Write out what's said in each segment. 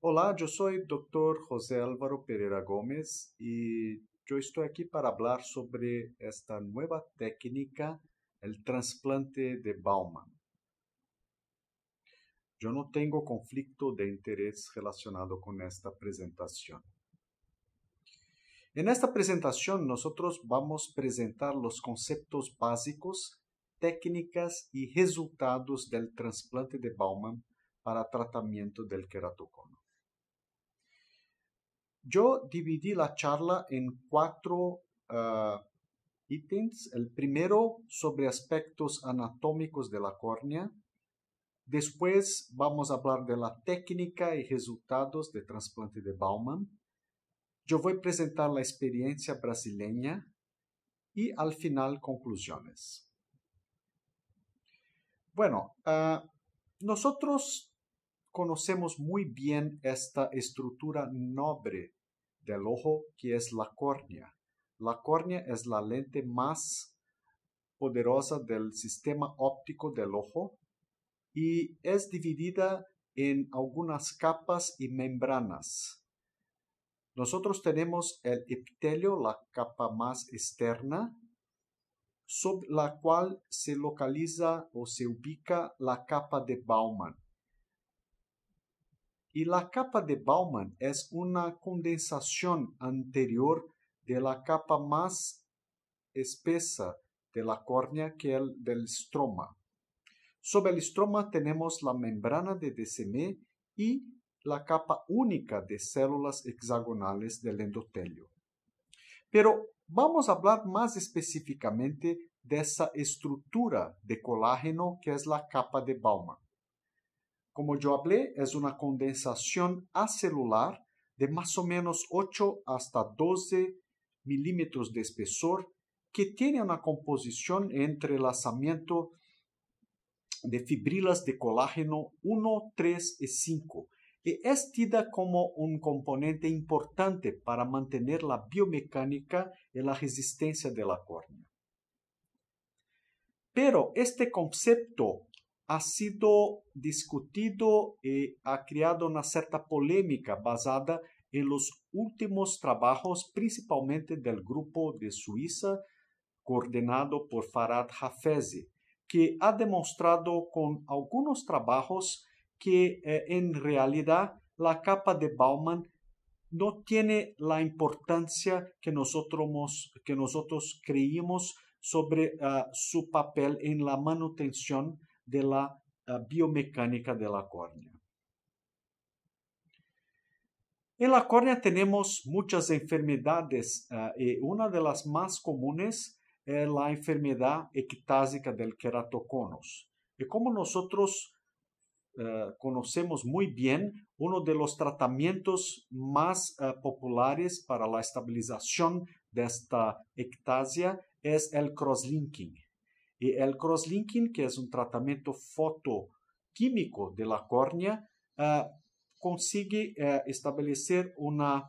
Hola, yo soy Dr. José Álvaro Pereira Gómez y yo estoy aquí para hablar sobre esta nueva técnica, el trasplante de Bauman. Yo no tengo conflicto de interés relacionado con esta presentación. En esta presentación nosotros vamos a presentar los conceptos básicos, técnicas y resultados del trasplante de Bauman para tratamiento del queratocono. Yo dividí la charla en cuatro ah, ítems. El primero sobre aspectos anatómicos de la córnea. Después vamos a hablar de la técnica y resultados de trasplante de Bauman. Yo voy a presentar la experiencia brasileña y al final conclusiones. Bueno, ah, nosotros conocemos muy bien esta estructura noble del ojo que es la córnea. La córnea es la lente más poderosa del sistema óptico del ojo y es dividida en algunas capas y membranas. Nosotros tenemos el epitelio, la capa más externa, sobre la cual se localiza o se ubica la capa de Baumann y la capa de Baumann es una condensación anterior de la capa más espesa de la córnea que el del estroma. Sobre el estroma tenemos la membrana de DCM y la capa única de células hexagonales del endotelio. Pero vamos a hablar más específicamente de esa estructura de colágeno que es la capa de Baumann. Como yo hablé, es una condensación acelular de más o menos 8 hasta 12 milímetros de espesor que tiene una composición entre entrelazamiento de fibrilas de colágeno 1, 3 y 5 y es tida como un componente importante para mantener la biomecánica y la resistencia de la córnea. Pero este concepto ha sido discutido y ha creado una cierta polémica basada en los últimos trabajos, principalmente del grupo de Suiza, coordinado por Farad Hafezi, que ha demostrado con algunos trabajos que eh, en realidad la capa de Bauman no tiene la importancia que nosotros, creímos sobre ah, su papel en la manutención de la eh, biomecánica de la córnea. En la córnea tenemos muchas enfermedades eh, y una de las más comunes es la enfermedad ectásica del queratoconos. Y como nosotros eh, conocemos muy bien, uno de los tratamientos más populares para la estabilización de esta ectasia es el crosslinking. Y el crosslinking, que es un tratamiento fotoquímico de la córnea, eh, consigue eh, establecer una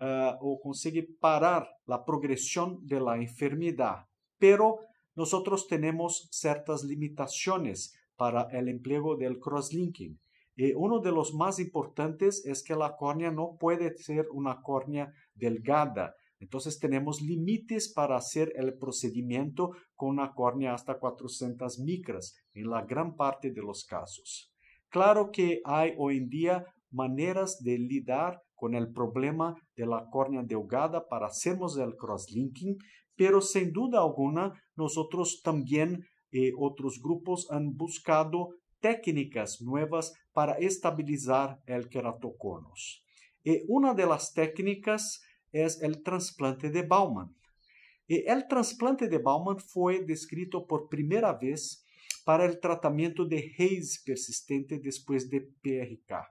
eh, o consigue parar la progresión de la enfermedad. Pero nosotros tenemos ciertas limitaciones para el empleo del crosslinking. Y uno de los más importantes es que la córnea no puede ser una córnea delgada, entonces tenemos límites para hacer el procedimiento con una córnea hasta 400 micras en la gran parte de los casos. Claro que hay hoy en día maneras de lidar con el problema de la córnea delgada para hacernos el crosslinking, pero sin duda alguna nosotros también eh, otros grupos han buscado técnicas nuevas para estabilizar el queratoconos. Y eh, una de las técnicas É o transplante de Bauman. E o transplante de Bauman foi descrito por primeira vez para o tratamento de Reis persistente depois de PRK.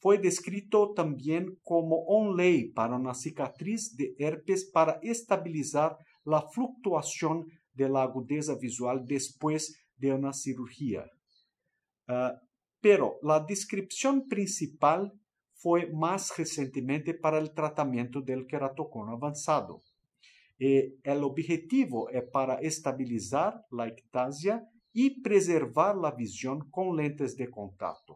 Foi descrito também como Onlay para uma cicatriz de herpes para estabilizar a fluctuação da agudeza visual depois de uma cirurgia. Uh, ah, pero a descrição principal foi mais recentemente para o tratamento do queratocono avançado. E o objetivo é para estabilizar a ectasia e preservar a visão com lentes de contato.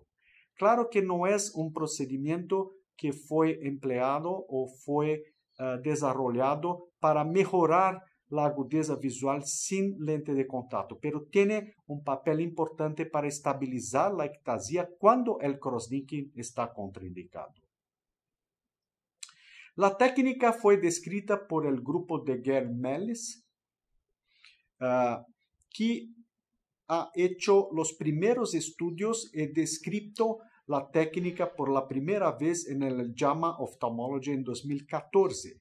Claro que não é um procedimento que foi empleado ou foi uh, ah, desenvolvido para melhorar la agudeza visual sin lente de contacto, pero tiene un papel importante para estabilizar la ectasia cuando el crosslinking está contraindicado. La técnica fue descrita por el grupo de Germelis, uh, ah, que ha hecho los primeros estudios y descrito la técnica por la primera vez en el JAMA Ophthalmology en 2014.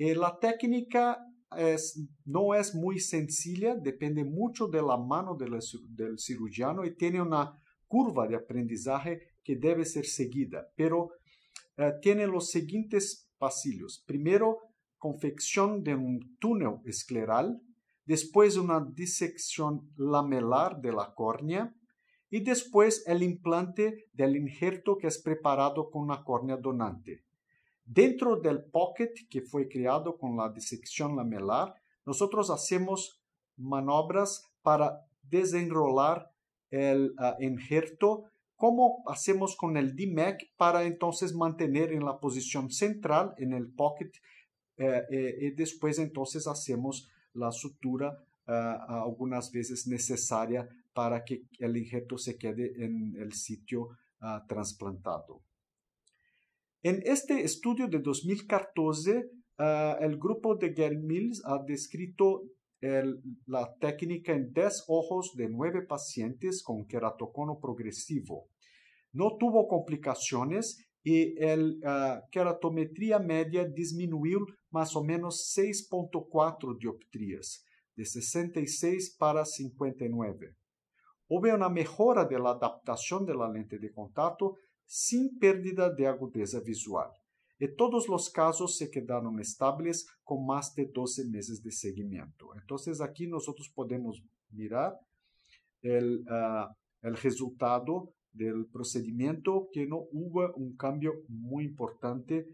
Eh, la técnica no es muy sencilla, depende mucho de la mano del cirujano y tiene una curva de aprendizaje que debe ser seguida, pero eh, tiene los siguientes pasillos. Primero, confección de un túnel escleral, después una disección lamelar de la córnea y después el implante del injerto que es preparado con una córnea donante. Dentro del pocket que fue creado con la disección lamelar, nosotros hacemos manobras para desenrolar el ah, injerto, como hacemos con el DMAC e para entonces mantener en la posición central en el pocket eh, eh, y después entonces hacemos la sutura ah, algunas veces necesaria para que el injerto se quede en el sitio transplantado. Ah, trasplantado. En este estudio de 2014, ah, el grupo de Gary Mills ha descrito la técnica en 10 ojos de 9 pacientes con queratocono progresivo. No tuvo complicaciones y la ah, queratometría media disminuyó más o menos 6.4 dioptrías, de 66 para 59. Hubo una mejora de la adaptación de la lente de contacto sin pérdida de agudeza visual. Y todos los casos se quedaron estables con más de 12 meses de seguimiento. Entonces aquí nosotros podemos mirar el, ah, el resultado del procedimiento, que no hubo un cambio muy importante,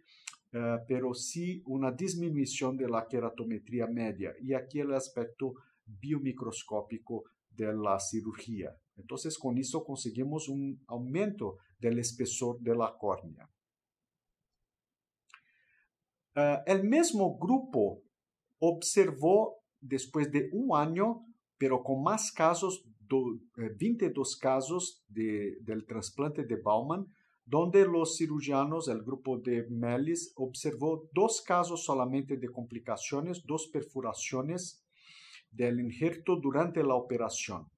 ah, pero sí una disminución de la queratometría media y aquí el aspecto biomicroscópico de la cirugía. Entonces, con eso conseguimos un aumento del espesor de la córnea. Ah, el mismo grupo observó después de un año, pero con más casos, 22 eh, casos del trasplante de Bauman, donde los cirujanos, el grupo de Melis, observó dos casos solamente de complicaciones, dos perforaciones del injerto durante la operación.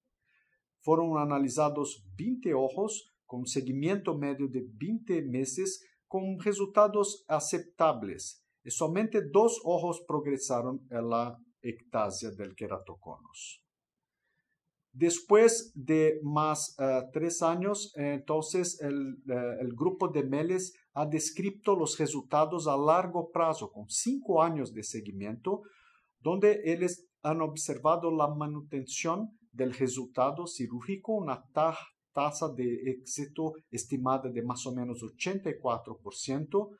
Fueron analizados 20 ojos con seguimiento medio de 20 meses con resultados aceptables y solamente dos ojos progresaron en la ectasia del queratoconus. Después de más eh, tres años, entonces eh, el, grupo de Meles ha descrito los resultados a largo plazo, con cinco años de seguimiento, donde ellos han observado la manutención del resultado cirúrgico, una tasa de éxito estimada de más o menos 84%.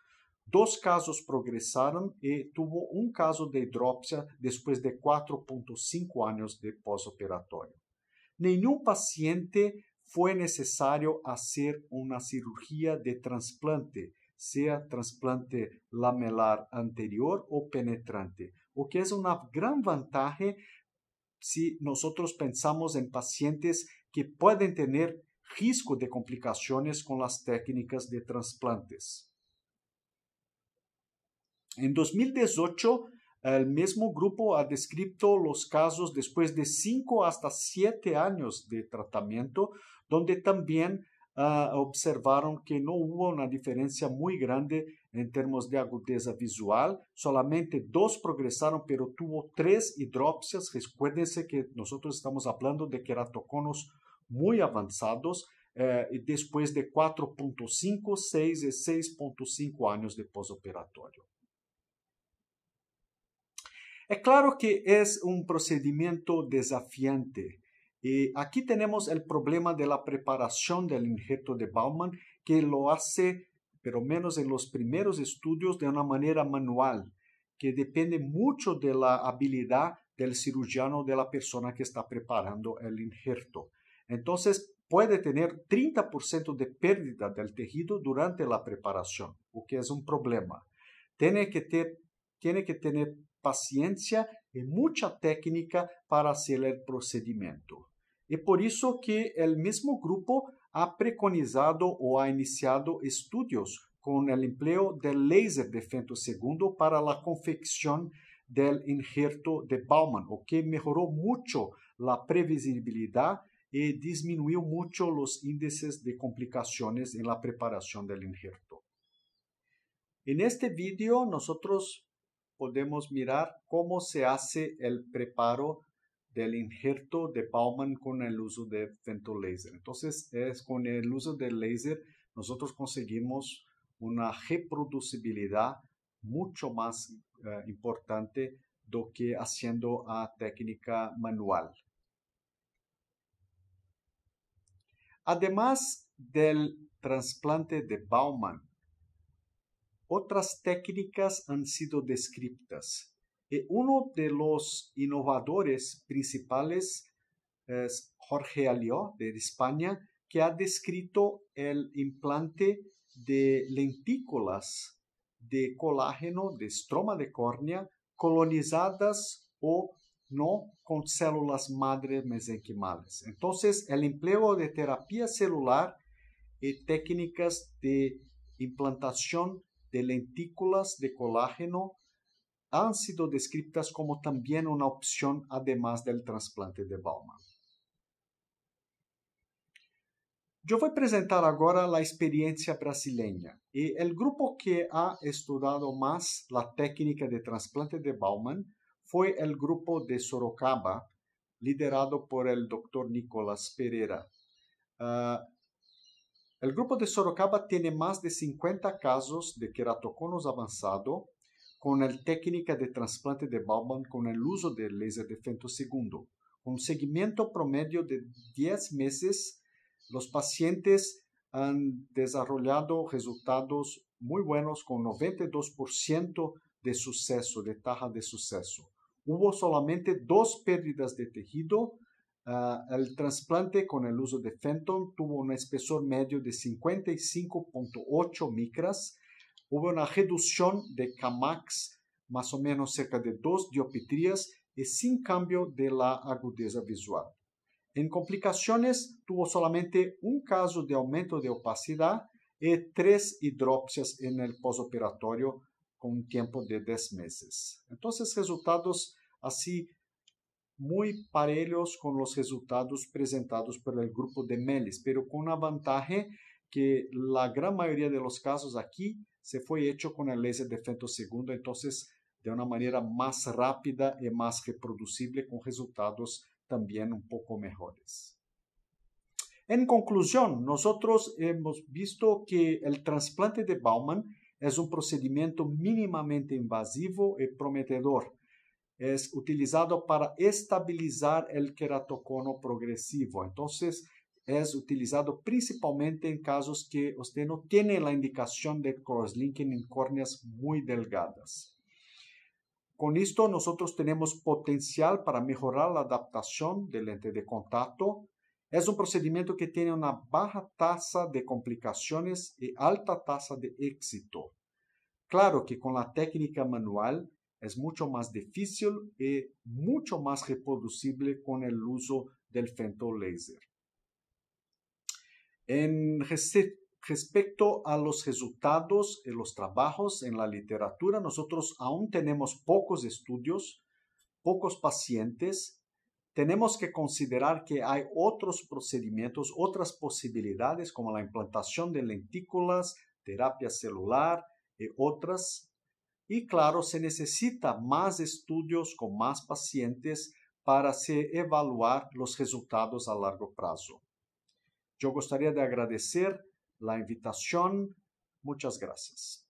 Dos casos progresaron y eh, tuvo un caso de hidropsia después de 4.5 años de posoperatorio. Ningún paciente fue necesario hacer una cirugía de trasplante, sea trasplante lamelar anterior o penetrante, lo que es una gran ventaja si nosotros pensamos en pacientes que pueden tener risco de complicaciones con las técnicas de trasplantes. En 2018, el mismo grupo ha descrito los casos después de 5 hasta 7 años de tratamiento, donde también ah, observaron que no hubo una diferencia muy grande en términos de agudeza visual. Solamente dos progresaron, pero tuvo tres hidropsias. Recuérdense que nosotros estamos hablando de queratoconos muy avanzados eh, después de 4.5, 6 y 6.5 años de posoperatorio. Es eh, claro que es un procedimiento desafiante. Y aquí tenemos el problema de la preparación del injerto de Baumann, que lo hace, pero menos en los primeros estudios, de una manera manual, que depende mucho de la habilidad del cirujano, de la persona que está preparando el injerto. Entonces, puede tener 30% de pérdida del tejido durante la preparación, lo que es un problema. Tiene que, tiene que tener paciencia y mucha técnica para hacer el procedimiento. Y por eso que el mismo grupo ha preconizado o ha iniciado estudios con el empleo del láser de segundo para la confección del injerto de Bauman, lo que mejoró mucho la previsibilidad y eh, disminuyó mucho los índices de complicaciones en la preparación del injerto. En este vídeo nosotros podemos mirar cómo se hace el preparo del injerto de Bauman con el uso de laser. Entonces, es con el uso del láser nosotros conseguimos una reproducibilidad mucho más eh, importante do que haciendo a técnica manual. Además del trasplante de Bauman, otras técnicas han sido descritas uno de los innovadores principales es Jorge Alió de España, que ha descrito el implante de lentículas de colágeno de estroma de córnea colonizadas o no con células madre mesenquimales. Entonces, el empleo de terapia celular y técnicas de implantación de lentículas de colágeno han sido descritas como también una opción además del trasplante de Bauman. Yo voy a presentar ahora la experiencia brasileña y el grupo que ha estudiado más la técnica de trasplante de Bauman fue el grupo de Sorocaba, liderado por el doctor Nicolás Pereira. Ah, el grupo de Sorocaba tiene más de 50 casos de queratoconos avanzado con la técnica de trasplante de Bauman con el uso del láser de Con Un seguimiento promedio de 10 meses, los pacientes han desarrollado resultados muy buenos con 92% de suceso, de tasa de suceso hubo solamente dos pérdidas de tejido. Ah, el trasplante con el uso de Fenton tuvo un espesor medio de 55.8 micras. Hubo una reducción de Camax más o menos cerca de dos dioptrías y sin cambio de la agudeza visual. En complicaciones tuvo solamente un caso de aumento de opacidad y tres hidropsias en el posoperatorio con un tiempo de 10 meses. Entonces, resultados así muy parejos con los resultados presentados por el grupo de Melis, pero con una ventaja que la gran mayoría de los casos aquí se fue hecho con el laser de segundo, entonces de una manera más rápida y más reproducible con resultados también un poco mejores. En conclusión, nosotros hemos visto que el trasplante de Bauman es un procedimiento mínimamente invasivo y prometedor es utilizado para estabilizar el queratocono progresivo. Entonces, es utilizado principalmente en casos que usted no tiene la indicación de crosslinking en córneas muy delgadas. Con esto nosotros tenemos potencial para mejorar la adaptación del lente de contacto. Es un procedimiento que tiene una baja tasa de complicaciones y alta tasa de éxito. Claro que con la técnica manual es mucho más difícil y mucho más reproducible con el uso del láser. En respecto a los resultados y los trabajos en la literatura, nosotros aún tenemos pocos estudios, pocos pacientes. Tenemos que considerar que hay otros procedimientos, otras posibilidades como la implantación de lentículas, terapia celular y otras y claro, se necesita más estudios con más pacientes para evaluar los resultados a largo plazo. Yo gustaría de agradecer la invitación. Muchas gracias.